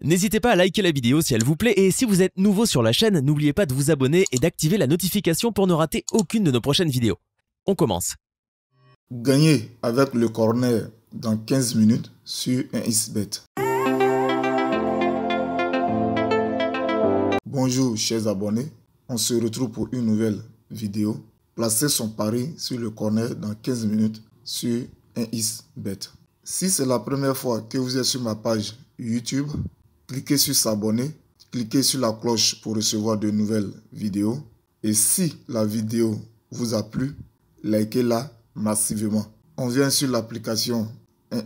N'hésitez pas à liker la vidéo si elle vous plaît et si vous êtes nouveau sur la chaîne, n'oubliez pas de vous abonner et d'activer la notification pour ne rater aucune de nos prochaines vidéos. On commence. Gagner avec le corner dans 15 minutes sur un isbet. Bonjour chers abonnés, on se retrouve pour une nouvelle vidéo. Placer son pari sur le corner dans 15 minutes sur un isbet. Si c'est la première fois que vous êtes sur ma page YouTube, cliquez sur s'abonner, cliquez sur la cloche pour recevoir de nouvelles vidéos. Et si la vidéo vous a plu, likez-la massivement. On vient sur l'application 1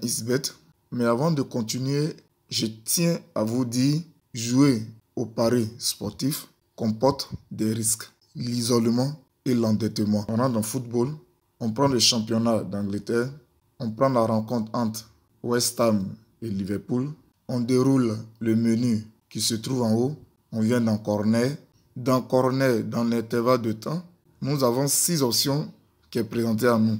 Mais avant de continuer, je tiens à vous dire, jouer au pari sportif comporte des risques. L'isolement et l'endettement. On rentre le football, on prend le championnat d'Angleterre, on prend la rencontre entre West Ham et Liverpool, on déroule le menu qui se trouve en haut. On vient dans Cornet. Dans Cornet, dans l'intervalle de temps, nous avons six options qui est présentées à nous.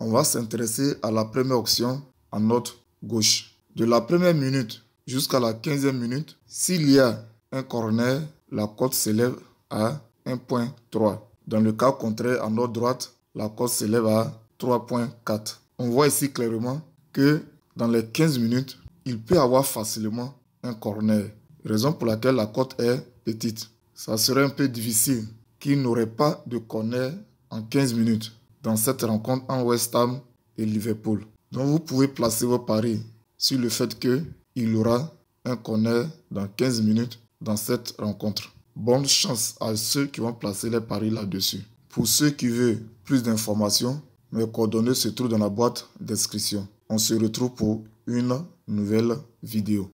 On va s'intéresser à la première option à notre gauche. De la première minute jusqu'à la quinzième minute, s'il y a un corner, la cote s'élève à 1.3. Dans le cas contraire, à notre droite, la cote s'élève à 3.4. On voit ici clairement que dans les 15 minutes, il peut avoir facilement un corner. Raison pour laquelle la cote est petite. Ça serait un peu difficile qu'il n'aurait pas de corner en 15 minutes dans cette rencontre en West Ham et Liverpool. Donc vous pouvez placer vos paris sur le fait qu'il aura un corner dans 15 minutes dans cette rencontre. Bonne chance à ceux qui vont placer les paris là-dessus. Pour ceux qui veulent plus d'informations, mes coordonnées se trouvent dans la boîte d'inscription. On se retrouve pour une nouvelle vidéo.